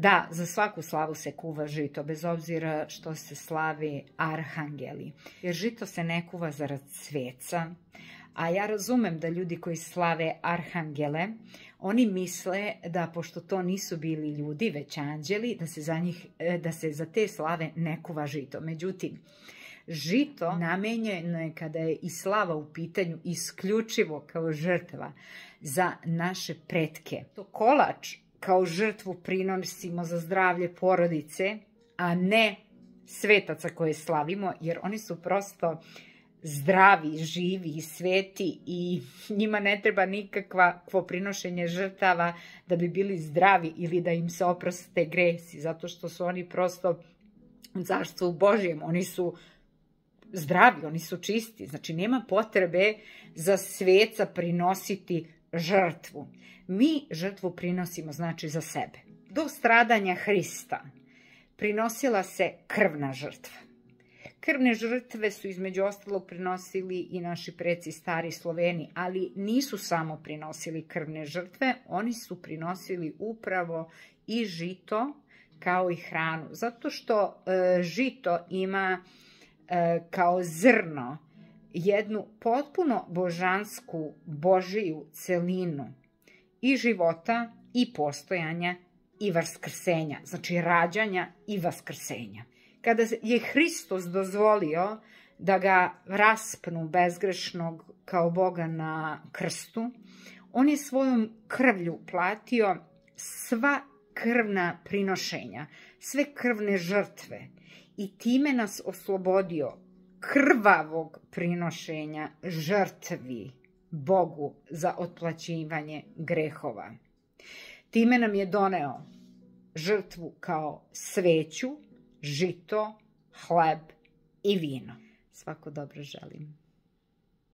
Da, za svaku slavu se kuva žito, bez obzira što se slavi arhangeli. Jer žito se ne kuva zarad sveca. a ja razumem da ljudi koji slave arhangele, oni misle da pošto to nisu bili ljudi, već anđeli, e, da se za, te slave ne kuva žito. Međutim, žito namenjeno je kada je i slava u pitanju isključivo kao žrtva za naše pretke. To kolač kao žrtvu prinosimo za zdravlje porodice, a ne svetaca koje slavimo, jer oni su prosto zdravi, živi i sveti i njima ne treba nikakvo prinošenje žrtava da bi bili zdravi ili da im se oproste gresi, zato što su oni prosto u Božjem, oni su zdravi, oni su čisti. Znači, nema potrebe za sveca prinositi žrtvu. Mi žrtvu prinosimo znači za sebe. Do stradanja Hrista prinosila se krvna žrtva. Krvne žrtve su između ostalog prinosili i naši preci stari Sloveni, ali nisu samo prinosili krvne žrtve, oni su prinosili upravo i žito kao i hranu. Zato što e, žito ima e, kao zrno jednu potpuno božansku, božiju celinu i života i postojanja i vaskrsenja, znači rađanja i vaskrsenja. Kada je Hristos dozvolio da ga raspnu bezgrešnog kao Boga na krstu, on je svojom krvlju platio sva krvna prinošenja, sve krvne žrtve i time nas oslobodio krvavog prinošenja žrtvi Bogu za otplaćivanje grehova. Time nam je doneo žrtvu kao sveću, žito, hleb i vino. Svako dobro želim.